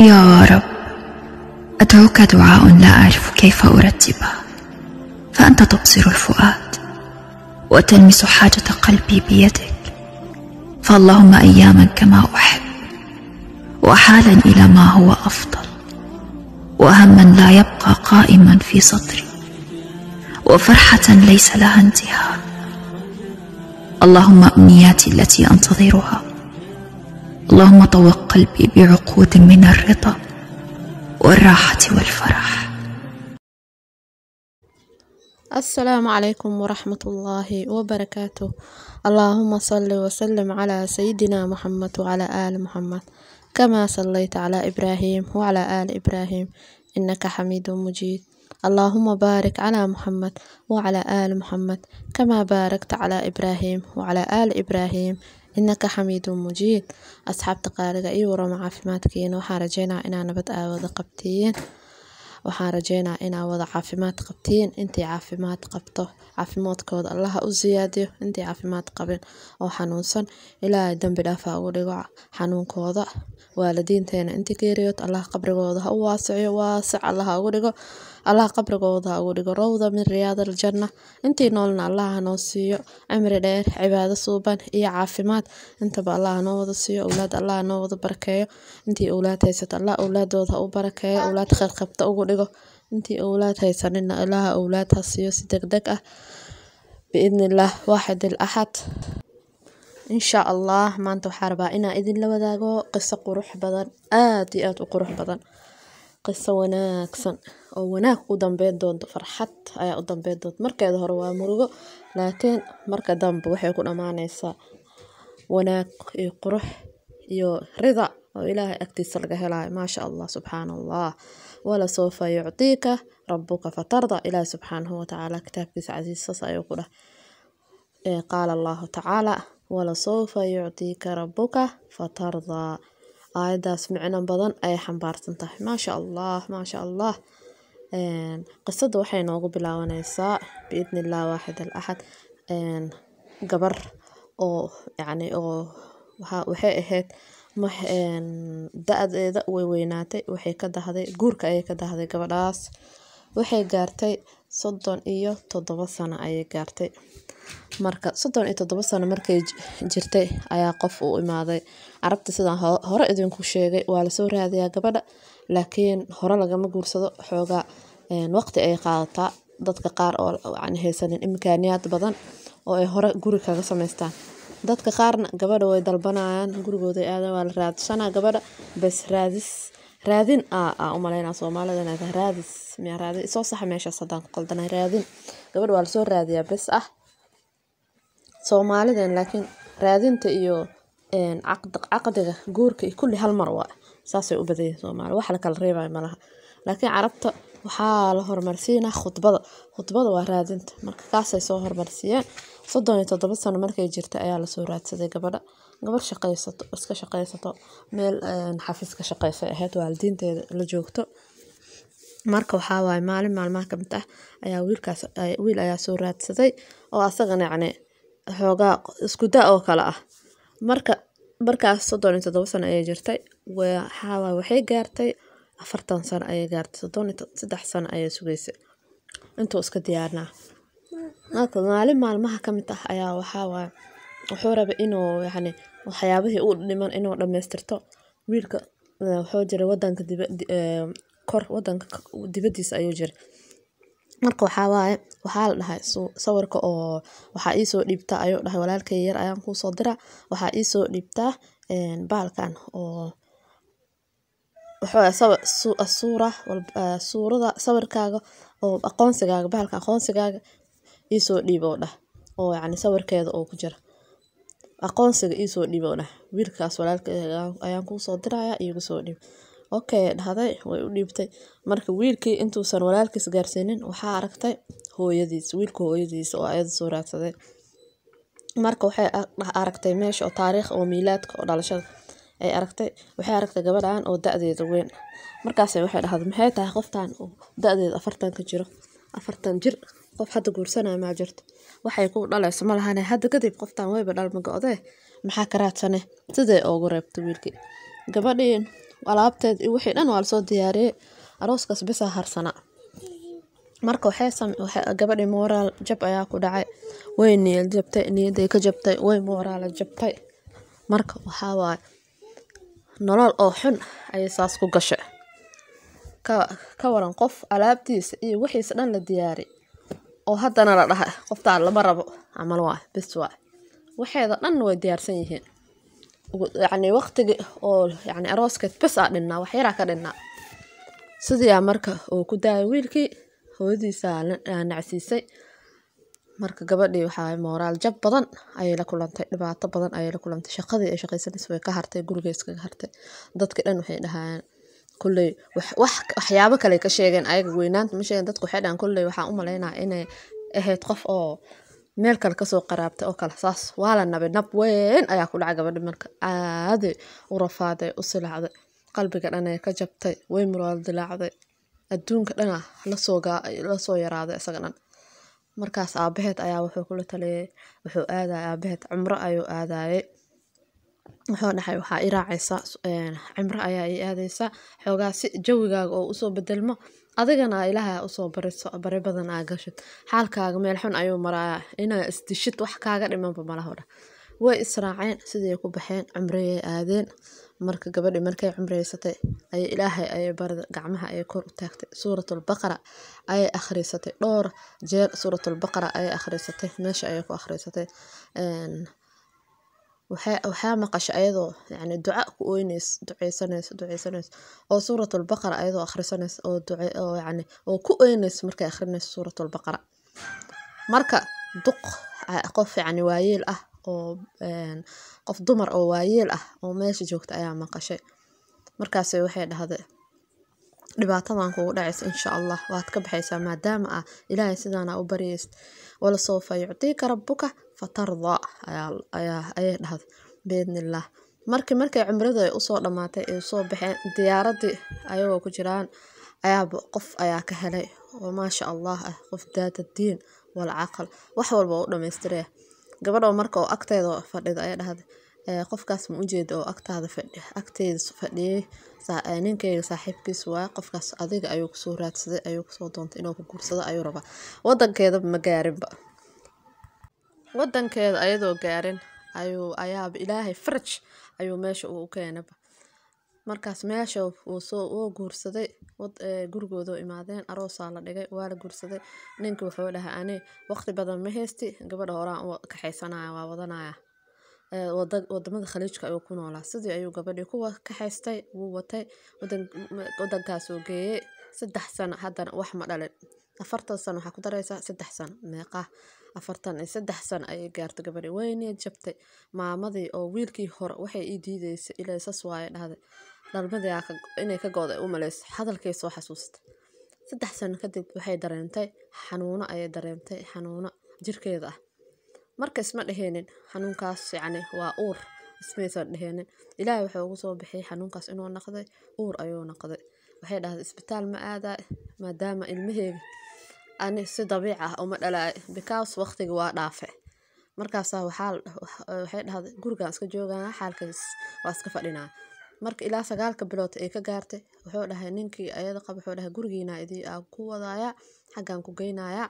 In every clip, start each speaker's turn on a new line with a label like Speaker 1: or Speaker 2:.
Speaker 1: يا رب أدعوك دعاء لا أعرف كيف أرتبه فأنت تبصر الفؤاد وتلمس حاجة قلبي بيدك فاللهم أياما كما أحب وحالا إلى ما هو أفضل وهما لا يبقى قائما في صدري وفرحة ليس لها انتهاء اللهم أمنياتي التي أنتظرها اللهم طوق قلبي بعقود من الرضا والراحة والفرح السلام عليكم ورحمة الله وبركاته اللهم صل وسلم على سيدنا محمد وعلى آل محمد كما صليت على إبراهيم وعلى آل إبراهيم إنك حميد مجيد اللهم بارك على محمد وعلى آل محمد كما باركت على إبراهيم وعلى آل إبراهيم innaka xamiidun mujiid asxaabta qaaliga iyo warama caafimaadkiina waxaan rajeynaa inaa nabad aa wada qabtiin waxaan rajeynaa inaa wada caafimaad qabtiin intii caafimaad qabto caafimaadkooda allaha u siyaadiyo intii caafimaad qabin oo xanuunsan ilaahay dambi dhaafa ugu dhigo xanuunkooda waalidiinteena intii geeriyood allah qabrigooda ha u waasiyo waasac allaha ugu dhigo allah qabrigooda ugu dhigo rowda min riyaada aljanna intii noolna allah hanoo siiyo cimri dheer cibaado suuban iyo caafimaad intaba allah hanoo wada siiyo owlaad allah hanoo wada barakeeyo intii owlaad haysato allah owlaadooda u barakeeyo owlaad kharqabta ugu dhigo intii owlaad haysanina ilaaha owlaad siiyo si deg deg ah biidni illaah waaxid il insha allah maanta waxaa rabaa inaa idinla wadaago qiso qurux badan aad iyo aad u qurux badan qiso wanaagsan oo wanaag u dambeyn doonto farxad ayaa u dambeyn doonto markeeda hore waa murugo laakiin marka dambe waxay ku dhamaaneysaa wanaag iyo qurux iyo rida oo ilaahay agtiisa laga helayo maasha allah subxaana allah wala soofa yuctiika rabuka fatarda ilaahi subxaanahu watacaala kitaabkiisa casiisas ayuu ku dhah qaala allahu tacaala wala soofa yuctiika rabuka fatarda aayadaas micno badan ayay xambaarsan tahay maasha allah maasha allah qisada waxay noogu bilaabaneysaa biidni illah waaxid al axad gabar oo yani oo waxay ahayd da-deeda way weynaatay waxay ka dahday guurka ayay ka dahday gabadhaas waxay gaartay soddon iyo toddoba sano ayay gaartay marka soddon iyo toddoba sana markay jirtay ayaa qof uu imaaday carabta sidaan hore idinku sheegay waa lasoo raadiyaa gabadha laakiin hore lagama guursado xoogaa waqti ay qaadataa dadka qaar oo aan haysanin imkaaniyaad badan oo ay hore guri kaga samaystaan dadka qaarna gabadha way dalbanayaan gurigooda aada waa la raadsanaa gabadha bes raadis raadin a umaleyna soomaalida raadis miyaa raadin soo sax meeshaas haddaan ku qaldana raadin gabadh waa lasoo raadiyaa bes ah soomaaliden laakiin raadinta iyo caqdiga guurka kulli hal mar waa saasay u badayihin soomaalida wax la kala reebay malaha laakiin carabta waxaa la horumarsiinaa khudbada khudbada waa raadinta marka kaasay soo horumarsiiyeen soddon iyo toddoba sano markay jirta ayaa lasoo raadsaday gabadha gabar shaqeysato iska shaqeysato meel eh, xafiis ka shaqeysa ahayd waalidiinteeda la joogto marka waxaa waaye maalin maalmaha ka mid ah ayaa wiilkaas wiil ayaa soo raadsaday oo asagana yacni xoogaa isku da oo kale ah marka markaas soddon iyo toddoba sano ayay jirtay waxaa waaye waxay gaartay afartan sano ayay gaartay soddon iyo saddex sano ayay sugaysay intuu iska diyaarinaa maalin maalmaha ka mid ah ayaa waxaa waaye wuxuu rabe inuu yacni waxyaabihi uu dhiman inuu dhammaystirto wiilka wuxuu jiray wadanka kor wadanka dibadiisa ayuu jiray marka waxaa waaye waxaa la sawirka oo waxaa iisoo dhiibtaa ayuu dhahay walaalkay yar ayaan kuusoo dira waxaa isoo dhiibtaa baalkan oo waxaasuura suurada sawirkaaga oo aqoonsigaaga bahalka aqoonsigaaga iisoo dhiib oo dhah oo yacni sawirkeeda oo ku jira aqoonsiga iisoo dhiibo dhah wiilkaas walaalka ayaan kuu soo dirayaa iigu soo dhiib okay dhahday way u dhiibtay marka wiilkii intuusan walaalkiis gaarsiinin waxaa aragtay hooyadiis wiilka hooyadiis oo ayada soo raadsaday marka waxay aragtay meesha oo taariikh oo miilaadka oo dhalashada ay aragtay waxay aragtay gabadhan oo da-deeda weyn markaas waxay dhahday maxay tahay qoftan oo da-deeda afartan jiro afartan jir qof hadda guursanaya ma jirto waxay ku dhalayso ma lahane hadda kadib qoftan wayba dhalma go maxaa ka siday oogu reebta wiilki gabadhii alaabteed iyo wixii dhan waa lasoo diyaariyey arooskaas bisaa harsana marka gabadhii moraal jab ayaa ku dhacay way niyad jabtay niyaday ka jabtay way moraala jabtay marka waxaa waaye nolol oo xun ayay saas ku gashay ka waran qof alaabtiisa iyo wixiisa dhan la diyaari oo hadana la dhaha qoftaan lama rabo camal waa ah, bis waa waxeeda dhan way diyaarsan yihiin yacni waqtigii oo yacni arooskeed bis aa dhinnaa waxyaraa ka dhinnaa sidiiaa marka oo ku daaya wiilkii hooyadiisaa nacsiisay marka gabadhii waxaa mooraal jab badan ayay la kulantay dhibaato badan ayay la kulantay shaqadii ay shaqaysanaysa way ka hartay gurigeeskaga hartay dadkii dhan waxay dhahayaan koley waxyaabo kale ka sheegeen ayaga weynaanta ma sheegeen dadku waxay dhahan kolley waxaan u malaynaa inay ahayd qof oo meel kale kasoo qaraabtay oo kale saas waa nabay nab weyn ayaa ku dhacay gabadha marka aaday u rafaaday u silacday qalbiga dhan ay ka jabtay way muraal dilaacday adduunka dhana ah lasoo yaraaday isaga dhan markaas aabaheed ayaa wuxuu kula taliyay wuxuu aadayay aabaheed cumro ayuu aadayay maxuu dhahay waxaa iraacaysa cimro ayaa i aadaysa xoogaa si jawigaaga oo usoo bedelmo adigana ilaaha usoo bariso bari badan aa gashid xaalkaaga meel xun ayuu marayaa inaa isdishid wax kaaga dhimanba malaho dha way israaceen siday ku baxeen cimriyay aadeen marka gabadhi markay cimraysatay ay ilaahay ay barda gacmaha ay kor u taagtay suuratulbaqara ayay akhrisatay dhowr jeer suuratulbaqara ayay akhrisatay meesha ayay ku akhrisatay waxaa waxaa ayadoo yani duca ku oyneys duceysaneys duceysaneys oo suurat albaqara ayadoo akhrisaneys oo duce oo yani oo ku oyneys markay akhrinayso suurat albaqara marka duq qof yani waayeel ah oo qof dumar oo waayeel ah oo meesha joogta ayaa maqashay markaase waxay dhahday dhibaatadan kugu dhacaysa insha allah waad ka baxaysaa maadaama ah ilaahay sidaana u baryayst walasawfa yuctiika rabuka fatarda ayay dhahda biidnillah markii markay cumradu ay usoo dhamaatay ay usoo baxeen diyaaradii ayagoo ku jiraan ayaaba qof ayaa ka helay oo maasha allah ah qof daata diin walcaqal wax walba oo u dhamaystiraya gabadho marka oo agteeda fadhida ayaa dhahda qofkaas ma ujeeda oo agtaada fadhi agteeda fadhiyey ninkeyga saaxiibkiis waa qofkaas adiga ayuu kusoo raadsaday ayuu kusoo doontay inuu ku guursado ayuu rabaa wadankeedaba ma gaarinba wadankeeda ayadoo gaarin ayaaba ilaahay faraj ayuu meesha u keenaba markaas meesha wuu guursaday gurigooda imaadeen aroosaa la dhigay waa la guursaday ninki wuxuu dhahay ani waqti badan ma haysti gabadha horaan kaxaysanaya waa wadanaya wadamada khaliijka ayuu ku noolaa sidii ayuu gabadhii kuwa kaxaystay wuu watay wadankaasuu geeyay saddex sano haddana wax ma dhalin afartan sano waxaa ku dareysaa saddex sano meeqa afartan iyo saddex sano ayay gaartay gabadhi weynay jabtay maamadii oo wiilkii hore waxay ii diideysay sas waaye dhahday dhalmadii inay ka go hadalkay soo xasuustay saddex sano kadib waxay dareentay xanuuno ayay dareentay xanuuno jirkeeda ah marka isma dheheenin xanuunkaas yacni waa uur ismaysan dheheenin ilaahay waxaa ugu bixiyay xanuunkaas inuu naqday uur ayuu naqday waxay dhahday isbitaal ma aadaa maadaama ilmaheega ani si dabiici ah uma dhalaayo because waqtigi waa dhaafe markaasa ah waxay dhahday gurigaan iska joogaa xaalkiis waa iska fadhinaa marka ilaa sagaalka bilood ay ka gaartay wuxuu dhahay ninkii ayada qab wuxuu dhahay gurigiina idii aan ku wadaayaa xaggaan ku geynayaa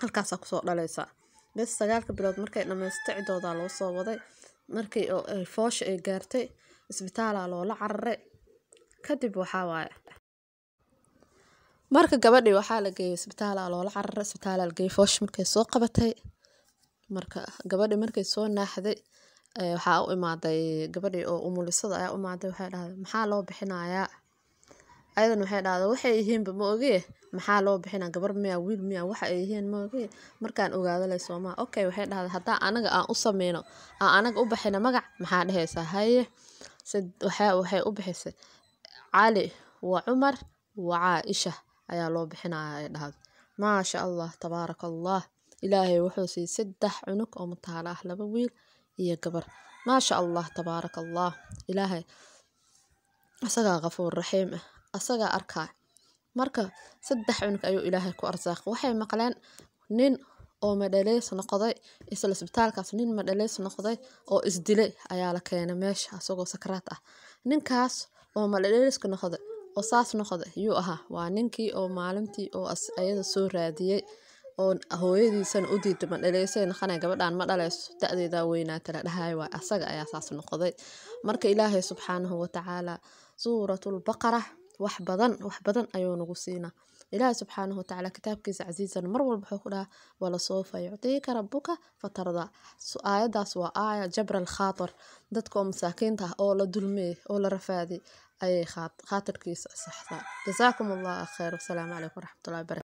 Speaker 1: halkaasaa kusoo dhalaysaa bes bilood markay dhammaysta cidooda loo soo waday markii foosha ay gaartay isbitaalaa loola cararay kadib waxaa waaye marka gabadhi waxaa la geeyay isbitaala loola cararay isbitaala lagey foosh markay soo qabatay marka gabadhi markay soo naaxday waxaa u imaaday gabadhi oo umulisada ayaa u imaaday waxay dhahday maxaa loo bixinayaa ayadana waxay dhahday waxay yihiinba ma ogee maxaa loo bixinaa gabar miya wiil miya waxa ay yihiin ma ogee markaan ogaado lay soomaa okay waxay dhahday haddaa anaga aan u sameyno aan anaga u baxina magac maxaa dhehaysaa haye waxay u bixisay cali wa cumar wa caaisha ayaa loo bixinayaa ay dhahdo maasha allah tabaaraka allah ilaahay wuxuu siiyey saddex cunug oo mutahala ah laba wiil iyo gabar maasha allah tabaarak allah ilaahay asagaa qafuur raxiim ah asagaa arkaa marka saddex cunug ayuu ilaahay ku arsaaqay waxay maqleen nin oo madhaleys noqday isla isbitaalkaas nin madhaleys noqday oo isdilay ayaa la keenay meesha asagoo sakraad ah ninkaas oo madhaleyska noqday oo saas noqde yuu ahaa waa ninkii oo maalintii oo ayada soo raadiyay oo hooyadiisana u diirtay ma dhaleysay naqana gabadhaan ma dhaleyso da-deedaa weynaa dhahay waay asaga ayaa saas noqday marka ilaahay subxaanahu watacaala suuratulbaqara wax badan wax badan ayuu nagu siinaa ilaahay subxaanahu watacaala kitaabkiisa casiisan mar walba wuxuu ku dhaha walasoofa yuctiika rabuka fatarda aayadaas waa aaya jabra alkhaatar dadka oo masaakiinta ah oo la dulmeeyey oo la rafaadiyey ayay khatarkiisa saxdaa. Jazaakum allah khayr. Wasalaamu calaykum waraxmatullahi wabarakatuh.